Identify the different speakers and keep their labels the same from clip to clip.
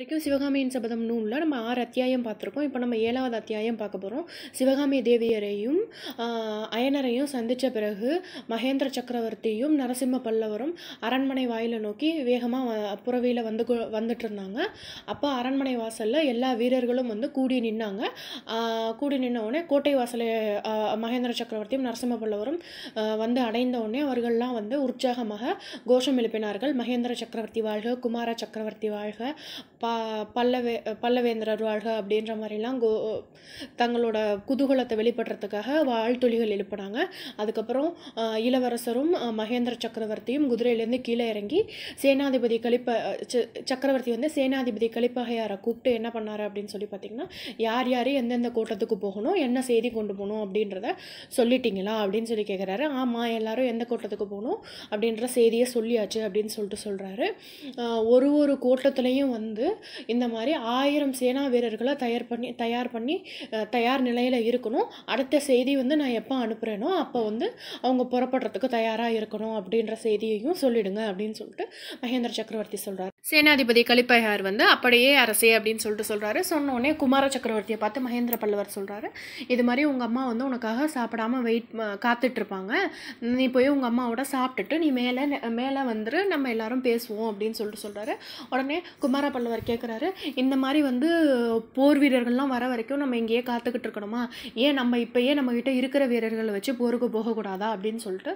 Speaker 1: வரைக்கும் சிவகாமியின் சபதம் நூலில் நம்ம ஆறு அத்தியாயம் பார்த்துருக்கோம் இப்போ நம்ம ஏழாவது அத்தியாயம் பார்க்க போகிறோம் சிவகாமி தேவியரையும் அயனரையும் சந்தித்த பிறகு மகேந்திர சக்கரவர்த்தியும் நரசிம்ம பல்லவரும் அரண்மனை வாயிலை நோக்கி வேகமாக புறவியில் வந்து வந்துட்டு இருந்தாங்க அப்போ அரண்மனை வாசலில் எல்லா வீரர்களும் வந்து கூடி நின்னாங்க கூடி நின்ன உடனே கோட்டை வாசலை மகேந்திர சக்கரவர்த்தியும் நரசிம்ம பல்லவரும் வந்து அடைந்த உடனே அவர்கள்லாம் வந்து உற்சாகமாக கோஷம் எழுப்பினார்கள் மகேந்திர சக்கரவர்த்தி வாழ்க குமார சக்கரவர்த்தி வாழ்க பல்லவே பல்லவேந்திரர் வாழ்க அப்படின்ற மாதிரிலாம் கோ தங்களோட குதூகலத்தை வெளிப்படுறதுக்காக வாழ்த்துளிகள் எழுப்பினாங்க அதுக்கப்புறம் இளவரசரும் மகேந்திர சக்கரவர்த்தியும் குதிரையிலேருந்து கீழே இறங்கி சேனாதிபதி கழிப்ப சக்கரவர்த்தி வந்து சேனாதிபதி கழிப்பகையாரை கூப்பிட்டு என்ன பண்ணார் அப்படின்னு சொல்லி பார்த்தீங்கன்னா யார் யார் எந்தெந்த கூட்டத்துக்கு போகணும் என்ன செய்தி கொண்டு போகணும் அப்படின்றத சொல்லிட்டீங்களா அப்படின்னு சொல்லி கேட்குறாரு ஆமாம் எல்லாரும் எந்த கூட்டத்துக்கு போகணும் அப்படின்ற செய்தியை சொல்லியாச்சு அப்படின்னு சொல்லிட்டு சொல்கிறாரு ஒரு ஒரு கூட்டத்துலேயும் வந்து இந்த மாதிரி ஆயிரம் சேனா வீரர்களை தயார் பண்ணி தயார் பண்ணி தயார் நிலையில் இருக்கணும் அடுத்த செய்தி வந்து நான் எப்போ அனுப்புகிறேனோ அப்போ வந்து அவங்க புறப்படுறதுக்கு தயாராக இருக்கணும் அப்படின்ற செய்தியையும் சொல்லிடுங்க அப்படின்னு சொல்லிட்டு மகேந்திர சக்கரவர்த்தி சொல்கிறார் சேனாதிபதி கலிப்பையார் வந்து அப்படியே அரசே அப்படின்னு சொல்லிட்டு சொல்கிறாரு சொன்னோடனே குமார சக்கரவர்த்தியை பார்த்து மகேந்திர பல்லவர் சொல்கிறாரு இது மாதிரி உங்கள் அம்மா வந்து உனக்காக சாப்பிடாமல் வெயிட் காத்துட்ருப்பாங்க நீ போய் உங்கள் அம்மாவோட சாப்பிட்டுட்டு நீ மேலே மேலே வந்துட்டு நம்ம எல்லாரும் பேசுவோம் அப்படின்னு சொல்லிட்டு சொல்கிறாரு உடனே குமார பல்லவர் கேட்குறாரு இந்த மாதிரி வந்து போர் வீரர்கள்லாம் வர வரைக்கும் நம்ம இங்கேயே காத்துக்கிட்டு இருக்கணுமா ஏன் நம்ம இப்போயே நம்மக்கிட்ட இருக்கிற வீரர்களை வச்சு போருக்கு போகக்கூடாதா அப்படின்னு சொல்லிட்டு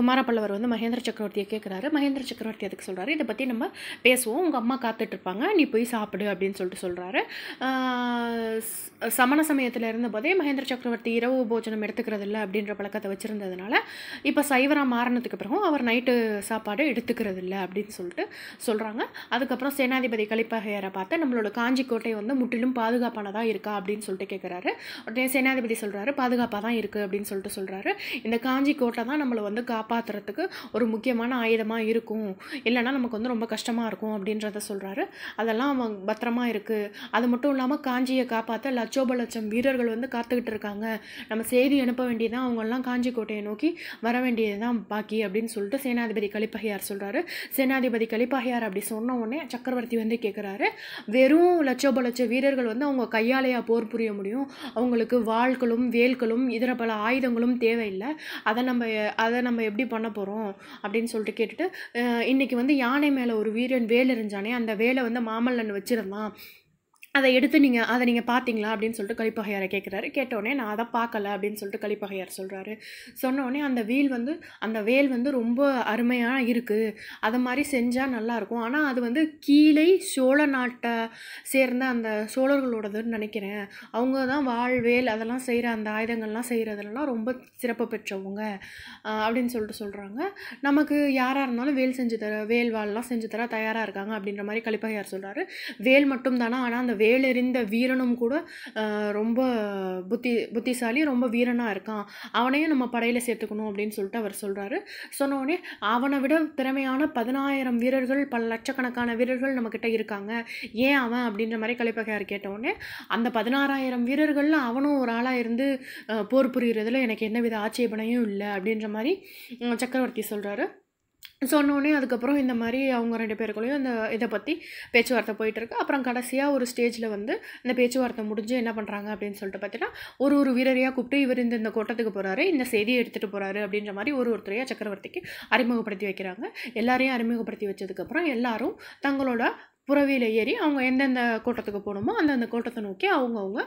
Speaker 1: குமார பல்லவர் வந்து மகேந்திர சக்கரவர்த்தியை கேட்குறாரு மகேந்திர சக்கரவர்த்தி அதுக்கு சொல்கிறாரு இதை பற்றி நம்ம பேச பேசுவோம் உங்கள் அம்மா காத்துட்ருப்பாங்க நீ போய் சாப்பிடு அப்படின்னு சொல்லிட்டு சொல்கிறாரு சமண சமயத்தில் இருந்தபோதே மகேந்திர சக்கரவர்த்தி இரவு போஜனம் எடுத்துக்கிறது இல்லை அப்படின்ற பழக்கத்தை வச்சுருந்ததுனால இப்போ சைவராக மாறினதுக்கு பிறகும் அவர் நைட்டு சாப்பாடு எடுத்துக்கிறது இல்லை அப்படின்னு சொல்லிட்டு சொல்கிறாங்க அதுக்கப்புறம் சேனாதிபதி கலிப்பகையரை பார்த்து நம்மளோட காஞ்சி கோட்டை வந்து முற்றிலும் பாதுகாப்பானதாக இருக்கா அப்படின்னு சொல்லிட்டு கேட்குறாரு உடனே சேனாதிபதி சொல்கிறாரு பாதுகாப்பாக தான் இருக்குது அப்படின்னு சொல்லிட்டு சொல்கிறாரு இந்த காஞ்சி கோட்டை தான் நம்மளை வந்து காப்பாற்றுறதுக்கு ஒரு முக்கியமான ஆயுதமாக இருக்கும் இல்லைனா நமக்கு வந்து ரொம்ப கஷ்டமாக இருக்கும் அப்படின்றத சொல்கிறாரு அதெல்லாம் அவன் பத்திரமா இருக்குது அது மட்டும் இல்லாமல் காஞ்சியை காப்பாற்ற லட்சோப லட்சம் வீரர்கள் வந்து காத்துக்கிட்டு இருக்காங்க நம்ம செய்தி அனுப்ப வேண்டியதான் அவங்கெல்லாம் காஞ்சி கோட்டையை நோக்கி வர வேண்டியது தான் பாக்கி அப்படின்னு சொல்லிட்டு சேனாதிபதி கலிப்பகையார் சொல்கிறாரு சேனாதிபதி கலிப்பகையார் அப்படி சொன்ன உடனே சக்கரவர்த்தி வந்து கேட்குறாரு வெறும் லட்சோப லட்ச வீரர்கள் வந்து அவங்க கையாலையா போர் புரிய முடியும் அவங்களுக்கு வாள்களும் வேல்களும் இதர பல ஆயுதங்களும் தேவையில்லை அதை நம்ம அதை நம்ம எப்படி பண்ண போகிறோம் அப்படின்னு சொல்லிட்டு கேட்டுட்டு இன்றைக்கி வந்து யானை மேலே ஒரு வீரன் வேல் வேலை இருந்தானே அந்த வேலை வந்து மாமல்லன் வச்சுருந்தான் அதை எடுத்து நீங்கள் அதை நீங்கள் பார்த்தீங்களா அப்படின்னு சொல்லிட்டு கலிப்பகையாரை கேட்குறாரு கேட்டோடனே நான் அதை பார்க்கல அப்படின்னு சொல்லிட்டு கலிப்பகையார் சொல்கிறாரு சொன்னோடனே அந்த வீல் வந்து அந்த வேல் வந்து ரொம்ப அருமையாக இருக்குது அது மாதிரி செஞ்சால் நல்லாயிருக்கும் ஆனால் அது வந்து கீழே சோழ நாட்டை சேர்ந்த அந்த சோழர்களோடதுன்னு நினைக்கிறேன் அவங்க தான் வாழ்வேல் அதெல்லாம் செய்கிற அந்த ஆயுதங்கள்லாம் செய்கிறதுலாம் ரொம்ப சிறப்பு பெற்றவங்க அப்படின்னு சொல்லிட்டு சொல்கிறாங்க நமக்கு யாராக இருந்தாலும் வேல் செஞ்சு தர வேல் வாள்லாம் செஞ்சு தர தயாராக இருக்காங்க அப்படின்ற மாதிரி கலிப்பகையார் சொல்கிறாரு வேல் மட்டும் தானே ஆனால் அந்த வேலெறிந்த வீரனும் கூட ரொம்ப புத்தி புத்திசாலி ரொம்ப வீரனாக இருக்கான் அவனையும் நம்ம படையில் சேர்த்துக்கணும் அப்படின்னு சொல்லிட்டு அவர் சொல்கிறாரு சொன்னோடனே அவனை விட திறமையான பதினாயிரம் வீரர்கள் பல லட்சக்கணக்கான வீரர்கள் நம்மக்கிட்ட இருக்காங்க ஏன் அவன் அப்படின்ற மாதிரி கலைப்பகையார் கேட்டவுடனே அந்த பதினாறாயிரம் வீரர்களில் அவனும் ஒரு ஆளாக இருந்து போர் புரிகிறதுல எனக்கு எந்தவித ஆட்சேபனையும் இல்லை அப்படின்ற மாதிரி சக்கரவர்த்தி சொல்கிறாரு சொன்னோடனே அதுக்கப்புறம் இந்த மாதிரி அவங்க ரெண்டு பேருக்குள்ளேயும் அந்த இதை பற்றி பேச்சுவார்த்தை போயிட்டுருக்கு அப்புறம் கடைசியாக ஒரு ஸ்டேஜில் வந்து அந்த பேச்சுவார்த்தை முடிஞ்சு என்ன பண்ணுறாங்க அப்படின்னு சொல்லிட்டு பார்த்தீங்கன்னா ஒரு ஒரு வீரரையாக கூப்பிட்டு இவர் இந்த இந்த கோட்டத்துக்கு போகிறாரு இந்த செய்தியை எடுத்துகிட்டு போகிறாரு அப்படின்ற மாதிரி ஒரு ஒருத்தரையாக சக்கரவர்த்திக்கு அறிமுகப்படுத்தி வைக்கிறாங்க எல்லாரையும் அறிமுகப்படுத்தி வச்சதுக்கப்புறம் எல்லாரும் தங்களோட புறவியில் ஏறி அவங்க எந்தெந்த கோட்டத்துக்கு போகணுமோ அந்தந்த கோட்டத்தை நோக்கி அவங்கவுங்க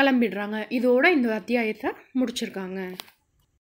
Speaker 1: கிளம்பிடுறாங்க இதோட இந்த அத்தியாயத்தை முடிச்சிருக்காங்க